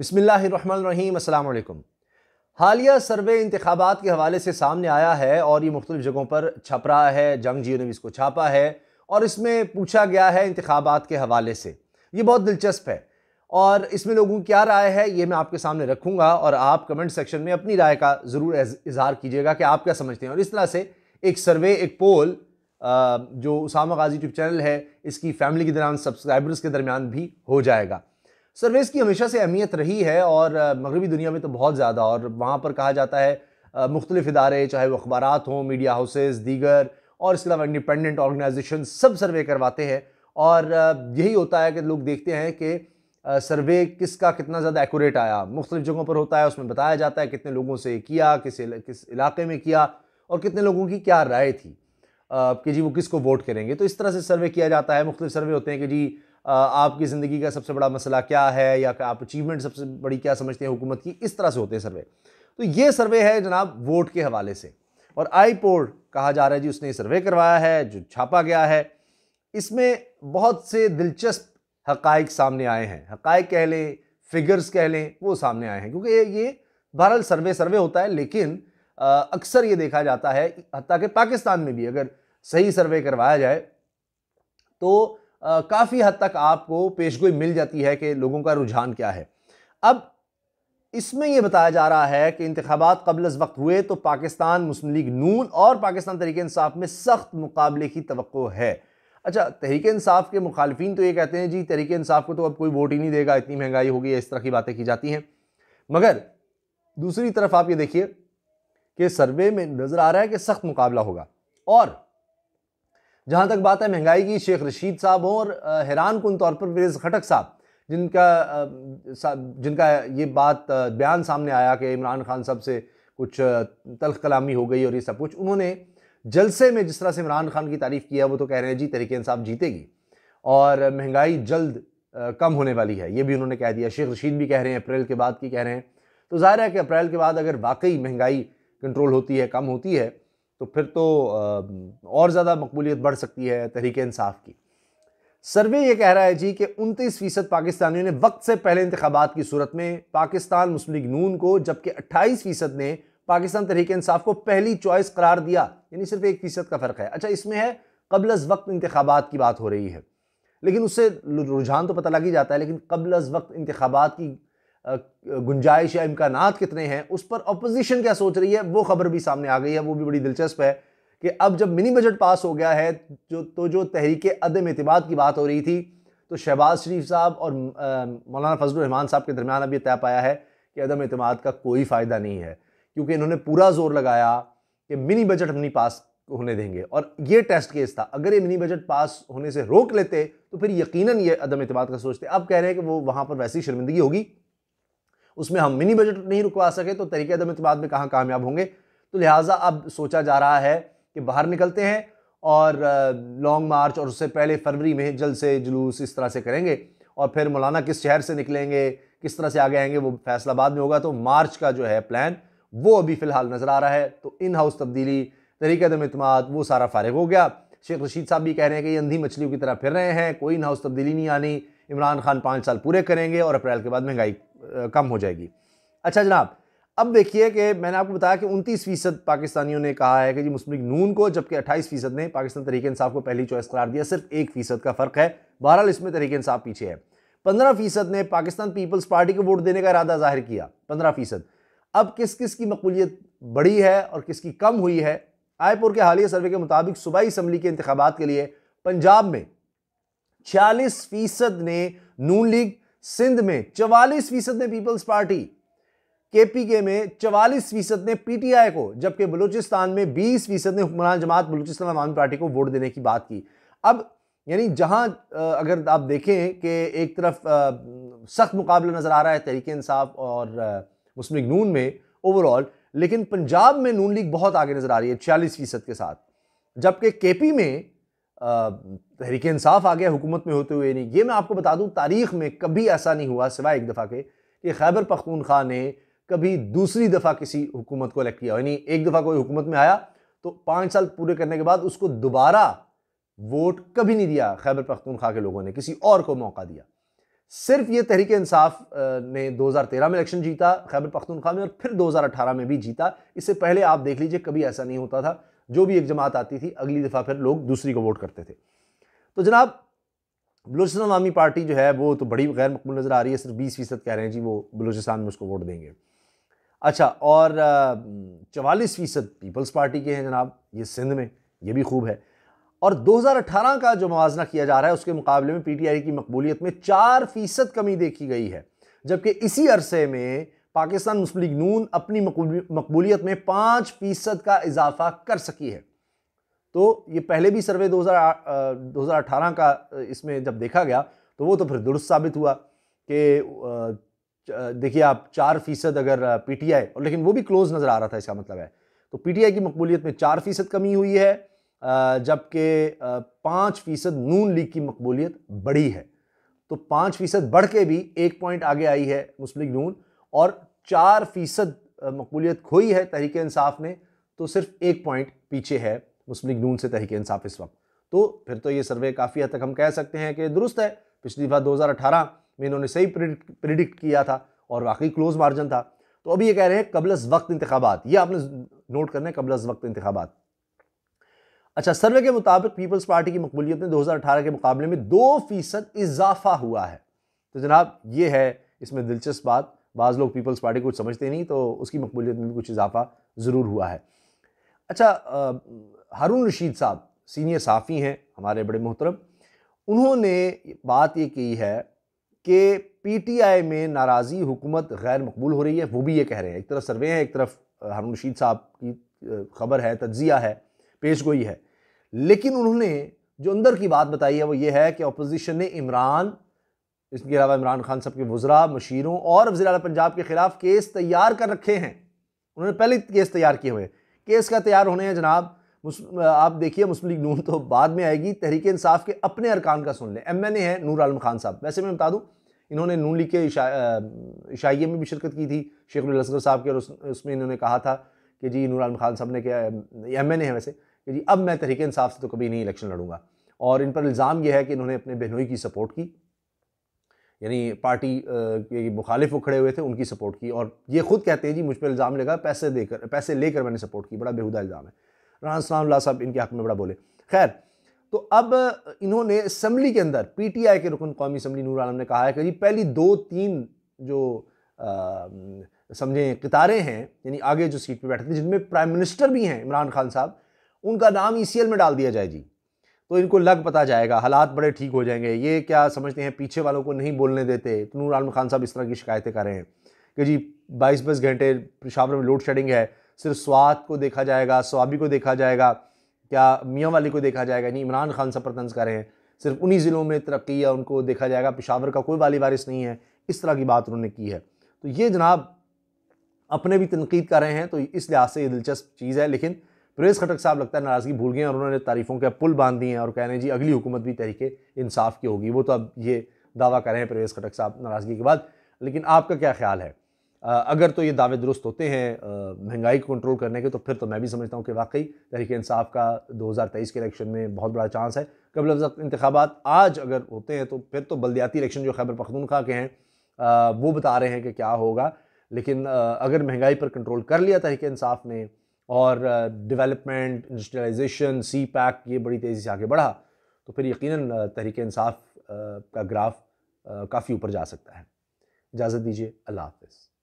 अस्सलाम वालेकुम हालिया सर्वे इंतबात के हवाले से सामने आया है और ये मुख्तलिफ़ जगहों पर छप रहा है जंग जियो ने भी इसको छापा है और इसमें पूछा गया है इंतबात के हवाले से ये बहुत दिलचस्प है और इसमें लोगों की क्या राय है ये मैं आपके सामने रखूँगा और आप कमेंट सेक्शन में अपनी राय का ज़रूर इजहार कीजिएगा कि आप क्या समझते हैं और इस तरह से एक सर्वे एक पोल जो उसामा गाजी यूट्यूब चैनल है इसकी फैमिली के दौरान सब्सक्राइबर्स के दरमियान भी हो जाएगा सर्वेस की हमेशा से अहमियत रही है और मगरबी दुनिया में तो बहुत ज़्यादा और वहाँ पर कहा जाता है मुख्तलिफ इदारे चाहे वो अखबार हों मीडिया हाउसेज दीगर और इसके अलावा इंडिपेंडेंट ऑर्गेनाइजेशन सब सर्वे करवाते हैं और यही होता है कि लोग देखते हैं कि सर्वे किसका कितना ज़्यादा एक्यूरेट आया मुख्तलिफ जगहों पर होता है उसमें बताया जाता है कितने लोगों से किया किस किस इलाके में किया और कितने लोगों की क्या राय थी कि जी वो किसको वोट करेंगे तो इस तरह से सर्वे किया जाता है मुख्तलिफ सर्वे होते हैं कि जी आपकी ज़िंदगी का सबसे बड़ा मसला क्या है या आप अचीवमेंट सबसे बड़ी क्या समझते हैं हुकूमत की इस तरह से होते हैं सर्वे तो ये सर्वे है जनाब वोट के हवाले से और आई पोर्ड कहा जा रहा है जी उसने सर्वे करवाया है जो छापा गया है इसमें बहुत से दिलचस्प हकाइक सामने आए हैं हकाइक कह लें फिगर्स कह लें वो सामने आए हैं क्योंकि ये बहरहाल सर्वे सर्वे होता है लेकिन अक्सर ये देखा जाता है हती कि पाकिस्तान में भी अगर सही सर्वे करवाया जाए तो काफ़ी हद तक आपको पेशगोई मिल जाती है कि लोगों का रुझान क्या है अब इसमें यह बताया जा रहा है कि इंतबात कबल वक्त हुए तो पाकिस्तान मुस्लिम लीग नून और पाकिस्तान तरीके इंसाफ में सख्त मुकाबले की तो है अच्छा तहरीक इंसाफ के मुखालफी तो ये कहते हैं जी तहरीक इंसाफ को तो अब कोई वोट ही नहीं देगा इतनी महंगाई होगी इस तरह की बातें की जाती हैं मगर दूसरी तरफ आप ये देखिए कि सर्वे में नज़र आ रहा है कि सख्त मुकाबला होगा और जहाँ तक बात है महंगाई की शेख रशीद साहब हों और हैरान कन तौर पर वेज खटक साहब जिनका जिनका ये बात बयान सामने आया कि इमरान खान साहब से कुछ तलख कलामी हो गई और ये सब कुछ उन्होंने जलसे में जिस तरह से इमरान खान की तारीफ़ किया वो तो कह रहे हैं जी तरीके साहब जीतेगी और महंगाई जल्द कम होने वाली है ये भी उन्होंने कह दिया शेख रशीद भी कह रहे हैं अप्रैल के बाद की कह रहे हैं तो ज़ाहिर है कि अप्रैल के बाद अगर वाकई महंगाई कंट्रोल होती है कम होती है तो फिर तो और ज़्यादा मकबूलियत बढ़ सकती है तहरीक इंसाफ की सर्वे ये कह रहा है जी कि उनतीस फ़ीसद पाकिस्तानियों ने वक्त से पहले इंतबात की सूरत में पाकिस्तान मुस्लिम लीग नून को जबकि अट्ठाईस फ़ीसद ने पाकिस्तान तहरीक इंसाफ को पहली चॉइस करार दिया यानी सिर्फ एक फ़ीसद का फ़र्क है अच्छा इसमें है कबल अज वक्त इंतबात की बात हो रही है लेकिन उससे रुझान तो पता लग ही जाता है लेकिन कबल अज वक्त इंतबात की गुंजाइश या इम्कान कितने हैं उस पर अपोजिशन क्या सोच रही है वो खबर भी सामने आ गई है वो भी बड़ी दिलचस्प है कि अब जब मिनी बजट पास हो गया है जो तो जो तहरीक अदम अतबाद की बात हो रही थी तो शहबाज शरीफ साहब और मौलाना फजल रहमान साहब के दरमियान अब यह तय पाया है कि अदम अतमाद का कोई फ़ायदा नहीं है क्योंकि इन्होंने पूरा जोर लगाया कि मिनी बजट हम नहीं पास होने देंगे और ये टेस्ट केस था अगर ये मिनी बजट पास होने से रोक लेते तो फिर यकीनन ये अदम अतमाद का सोचते अब कह रहे हैं कि वो वहाँ पर वैसी शर्मिंदगी होगी उसमें हम मिनी बजट नहीं रुकवा सके तो तरीके दम इतबाद में कहाँ कामयाब होंगे तो लिहाजा अब सोचा जा रहा है कि बाहर निकलते हैं और लॉन्ग मार्च और उससे पहले फरवरी में जल से जुलूस इस तरह से करेंगे और फिर मौलाना किस शहर से निकलेंगे किस तरह से आगे आएंगे वो फैसला बाद में होगा तो मार्च का जो है प्लान वो अभी फ़िलहाल नज़र आ रहा है तो इन हाउस तब्दीली तरीक़े दम इतमाद वो सारा फारग हो गया शेख रशीद साहब भी कह रहे हैं कि ये अंधी मछलियों की तरह फिर रहे हैं कोई इन हाउस तब्दीली नहीं आनी इमरान खान पाँच साल पूरे करेंगे और अप्रैल के बाद महंगाई कम हो जाएगी अच्छा जनाब अब देखिए कि मैंने आपको बताया कि उनतीस फीसद पाकिस्तानियों ने कहा है कि जी मुस्लिम नून को जबकि अट्ठाईस फीसद ने पाकिस्तान तरीके इंसाफ को पहली चॉइस करार दिया सिर्फ एक फीसद का फ़र्क है बहरहाल इसमें तरीके इंसाफ पीछे है पंद्रह फीसद ने पाकिस्तान पीपल्स पार्टी को वोट देने का इरादा जाहिर किया पंद्रह फीसद अब किस किस की मकबूलियत बढ़ी है और किसकी कम हुई है आयपुर के हालिया सर्वे के मुताबिक सूबाई इसम्बली के इंतबात के लिए पंजाब में छियालीस फीसद ने नून लीग सिंध में चवालीस फीसद ने पीपल्स पार्टी केपीके में चवालीस फीसद ने पीटीआई को जबकि बलूचिस्तान में बीस फीसद ने हुक्मरान जमात बलूचिस्तान अवामी पार्टी को वोट देने की बात की अब यानी जहां अगर आप देखें कि एक तरफ सख्त मुकाबला नज़र आ रहा है तहरीक इंसाफ और मुस्लिम लीग नून में ओवरऑल लेकिन पंजाब में नून लीग बहुत आगे नज़र आ रही है छियालीस फीसद के साथ जबकि के पी में तहरीक इंसाफ आ गया हुकूमत में होते हुए नहीं ये मैं आपको बता दूँ तारीख में कभी ऐसा नहीं हुआ सिवाय एक दफ़ा के कि खैबर पख्तूनख्वा ने कभी दूसरी दफ़ा किसी हुकूमत को अलेक्ट किया यानी एक दफ़ा कोई हुकूमत में आया तो पाँच साल पूरे करने के बाद उसको दोबारा वोट कभी नहीं दिया खैबर पख्तूनख्वा के लोगों ने किसी और को मौका दिया सिर्फ ये तहरीक इंसाफ ने 2013 में इलेक्शन जीता खैबर पख्तूनख्वा में और फिर 2018 में भी जीता इससे पहले आप देख लीजिए कभी ऐसा नहीं होता था जो भी एक जमात आती थी अगली दफ़ा फिर लोग दूसरी को वोट करते थे तो जनाब बलूचिस्तान अवामी पार्टी जो है वो तो बड़ी गैर मकबूल नज़र आ रही है सिर्फ बीस फीसद कह रहे हैं जी वो बलूचिस्तान में उसको वोट देंगे अच्छा और चवालीस फीसद पीपल्स पार्टी के हैं जनाब ये सिंध में ये भी खूब है और 2018 का जो मुजना किया जा रहा है उसके मुकाबले में पीटीआई की मकबूलियत में चार फीसद कमी देखी गई है जबकि इसी अरसे में पाकिस्तान मुस्लिम लीग नून अपनी मकबूलियत में पाँच फीसद का इजाफा कर सकी है तो ये पहले भी सर्वे 2018 का इसमें जब देखा गया तो वो तो फिर दुरुस्त साबित हुआ कि देखिए आप चार फीसद अगर पीटीआई और लेकिन वो भी क्लोज नज़र आ रहा था इसका मतलब है तो पीटीआई की मकबूलियत में चार फीसद कमी हुई है जबकि पाँच फ़ीसद नून लीग की मकबूलियत बढ़ी है तो पाँच फ़ीसद बढ़ के भी एक पॉइंट आगे आई है मुस्लिम लीग नून और चार फ़ीसद मकबूलियत खोई है तहरीक इंसाफ ने तो सिर्फ एक पॉइंट पीछे है मुस्लिम लीग नून से तहरीक इंसाफ इस वक्त तो फिर तो ये सर्वे काफ़ी हद तक हम कह सकते हैं कि दुरुस्त है पिछली बार अठारह में इन्होंने सही प्रिडिक्ट किया था और वाकई क्लोज मार्जन था तो अभी ये कह रहे हैं कबलस वक्त इंतबात ये आपने नोट करना है कबलस वक्त इंतबात अच्छा सर्वे के मुताबिक पीपल्स पार्टी की मकबूलियत में 2018 के मुकाबले में दो फीसद इजाफा हुआ है तो जनाब ये है इसमें दिलचस्प बात बाज़ लोग पीपल्स पार्टी को समझते नहीं तो उसकी मकबूलियत में भी कुछ इजाफा ज़रूर हुआ है अच्छा हारून रशीद साहब सीनियर साफ़ी हैं हमारे बड़े मोहतरम उन्होंने बात ये की है कि पीटीआई में नाराज़ी हुकूमत गैर मकबूल हो रही है वो भी ये कह रहे हैं एक तरफ सर्वे हैं एक तरफ हारून रशीद साहब की खबर है तज्जिया है पेश गोई है लेकिन उन्होंने जो अंदर की बात बताई है वो ये है कि अपोजिशन ने इमरान इसके अलावा इमरान खान साहब के वज्रा मशीरों और वजी अला पंजाब के खिलाफ केस तैयार कर रखे हैं उन्होंने पहले केस तैयार किए हुए केस का तैयार होने हैं जनाब आप देखिए मुस्लिम लीग नून तो बाद में आएगी तहरीक इंसाफ के अपने अरकान का सुन लें एम एन ए है नूर आलम खान साहब वैसे मैं बता दूँ इन्होंने नून लीग के इशाइ इशाइये में भी शिरकत की थी शेख असगर साहब के और उस, उसमें इन्होंने कहा था कि जी नूर आलम खान साहब ने क्या एम एन ए है वैसे कि जी अब मैं तरीके इंसाफ से तो कभी नहीं इलेक्शन लड़ूंगा और इन पर इल्ज़ाम यह है कि इन्होंने अपने बहनोई की सपोर्ट की यानी पार्टी के मुखालिफ वो खड़े हुए थे उनकी सपोर्ट की और ये खुद कहते हैं जी मुझ पर इल्ज़ाम लगा पैसे देकर पैसे लेकर मैंने सपोर्ट की बड़ा बेहुदा इल्ज़ाम है राना सलाम साहब इनके हक़ में बड़ा बोले खैर तो अब इन्होंने असम्बली के अंदर पी टी आई के रुकन कौमी असम्बली नूर आलम ने कहा है कि जी पहली दो तीन जो समझें कितारें हैं यानी आगे जो सीट पर बैठे थे जिनमें प्राइम मिनिस्टर भी हैं इमरान खान साहब उनका नाम ई में डाल दिया जाए जी तो इनको लग पता जाएगा हालात बड़े ठीक हो जाएंगे ये क्या समझते हैं पीछे वालों को नहीं बोलने देते तो नूर आलम खान साहब इस तरह की शिकायतें कर रहे हैं कि जी बाईस बाईस घंटे पेशावर में लोड शेडिंग है सिर्फ स्वाद को देखा जाएगा स्वाबी को देखा जाएगा क्या मियाँ वाली को देखा जाएगा यानी इमरान खान साहब पर तंज कर रहे हैं सिर्फ उन्हीं ज़िलों में तरक्की या उनको देखा जाएगा पेशावर का कोई वाली बारिश नहीं है इस तरह की बात उन्होंने की है तो ये जनाब अपने भी तनकीद कर रहे हैं तो इस लिहाज से ये दिलचस्प चीज़ है लेकिन प्रेस खटक साहब लगता है नाराज़गी भूल गए और उन्होंने तारीफ़ों के पुल बांध दिए हैं और कह रहे हैं जी अगली हुकूमत भी तरीके इंसाफ की होगी वो तो अब ये दावा कर रहे हैं परवेज़ खटक साहब नाराज़गी के बाद लेकिन आपका क्या ख्याल है अगर तो ये दावे दुरुस्त होते हैं महंगाई को कंट्रोल करने के तो फिर तो मैं भी समझता हूँ कि वाकई तहरीक इंसाफ का 2023 के इलेक्शन में बहुत बड़ा चांस है कबल इंतबात आज अगर होते हैं तो फिर तो बलदियाती इलेक्शन जो खैबर पख्तूनखा के हैं वो बता रहे हैं कि क्या होगा लेकिन अगर महंगाई पर कंट्रोल कर लिया तहरीक इंसाफ ने और डेवलपमेंट इंडस्ट्रियलाइजेशन सी पैक ये बड़ी तेज़ी से आगे बढ़ा तो फिर यकीन तहरीक इंसाफ का ग्राफ काफ़ी ऊपर जा सकता है इजाज़त दीजिए अल्लाह हाफिज़